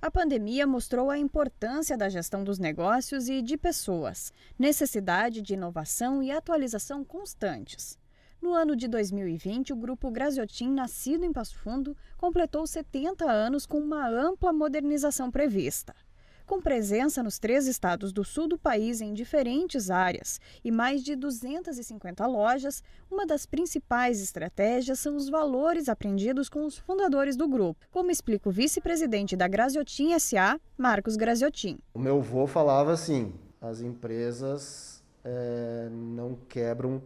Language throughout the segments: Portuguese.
A pandemia mostrou a importância da gestão dos negócios e de pessoas, necessidade de inovação e atualização constantes. No ano de 2020, o grupo Graziotin, nascido em Passo Fundo, completou 70 anos com uma ampla modernização prevista com presença nos três estados do sul do país em diferentes áreas e mais de 250 lojas, uma das principais estratégias são os valores aprendidos com os fundadores do grupo, como explica o vice-presidente da Graziotin SA, Marcos Graziotin. O meu avô falava assim: as empresas é, não quebram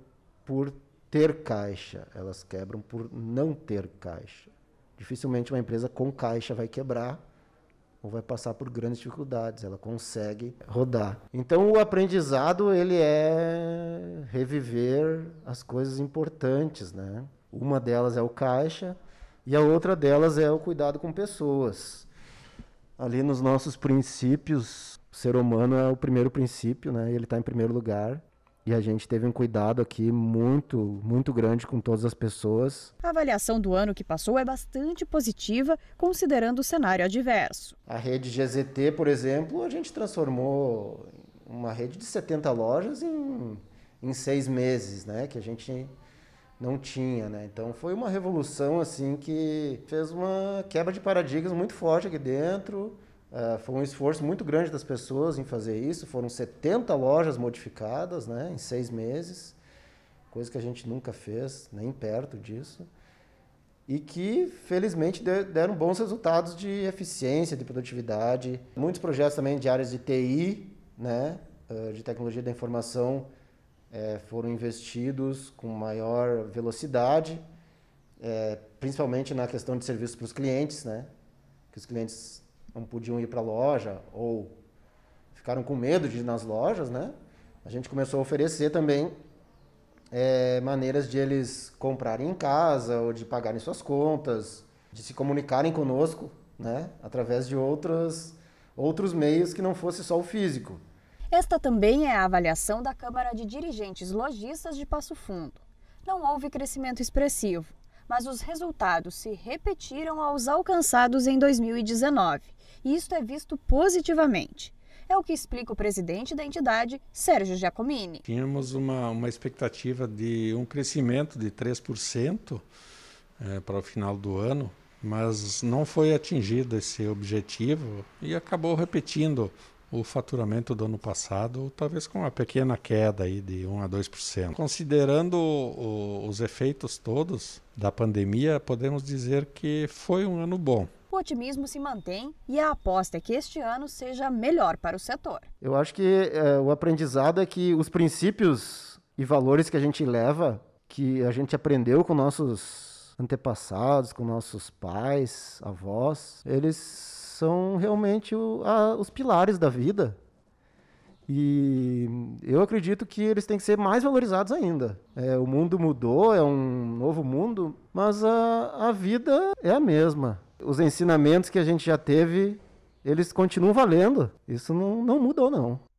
por ter caixa, elas quebram por não ter caixa. Dificilmente uma empresa com caixa vai quebrar ou vai passar por grandes dificuldades, ela consegue rodar. Então o aprendizado ele é reviver as coisas importantes, né? Uma delas é o caixa e a outra delas é o cuidado com pessoas. Ali nos nossos princípios, o ser humano é o primeiro princípio, né? Ele está em primeiro lugar. E a gente teve um cuidado aqui muito, muito grande com todas as pessoas. A avaliação do ano que passou é bastante positiva, considerando o cenário adverso. A rede GZT, por exemplo, a gente transformou uma rede de 70 lojas em, em seis meses, né? Que a gente não tinha, né? Então foi uma revolução assim que fez uma quebra de paradigmas muito forte aqui dentro. Uh, foi um esforço muito grande das pessoas em fazer isso. Foram 70 lojas modificadas né, em seis meses, coisa que a gente nunca fez, nem perto disso. E que, felizmente, deram bons resultados de eficiência, de produtividade. Muitos projetos também de áreas de TI, né, ah, de tecnologia da informação, eh, foram investidos com maior velocidade, eh, principalmente na questão de serviços para os clientes, né, que os clientes não podiam ir para a loja ou ficaram com medo de ir nas lojas, né? A gente começou a oferecer também é, maneiras de eles comprarem em casa ou de pagarem suas contas, de se comunicarem conosco, né? Através de outros outros meios que não fosse só o físico. Esta também é a avaliação da Câmara de Dirigentes Lojistas de Passo Fundo. Não houve crescimento expressivo, mas os resultados se repetiram aos alcançados em 2019 e isto é visto positivamente. É o que explica o presidente da entidade, Sérgio Giacomini. Tínhamos uma, uma expectativa de um crescimento de 3% é, para o final do ano, mas não foi atingido esse objetivo e acabou repetindo o faturamento do ano passado, talvez com uma pequena queda aí de 1 a 2%. Considerando o, os efeitos todos da pandemia, podemos dizer que foi um ano bom o otimismo se mantém e a aposta é que este ano seja melhor para o setor. Eu acho que é, o aprendizado é que os princípios e valores que a gente leva, que a gente aprendeu com nossos antepassados, com nossos pais, avós, eles são realmente o, a, os pilares da vida. E eu acredito que eles têm que ser mais valorizados ainda. É, o mundo mudou, é um novo mundo, mas a, a vida é a mesma os ensinamentos que a gente já teve, eles continuam valendo. Isso não, não mudou, não.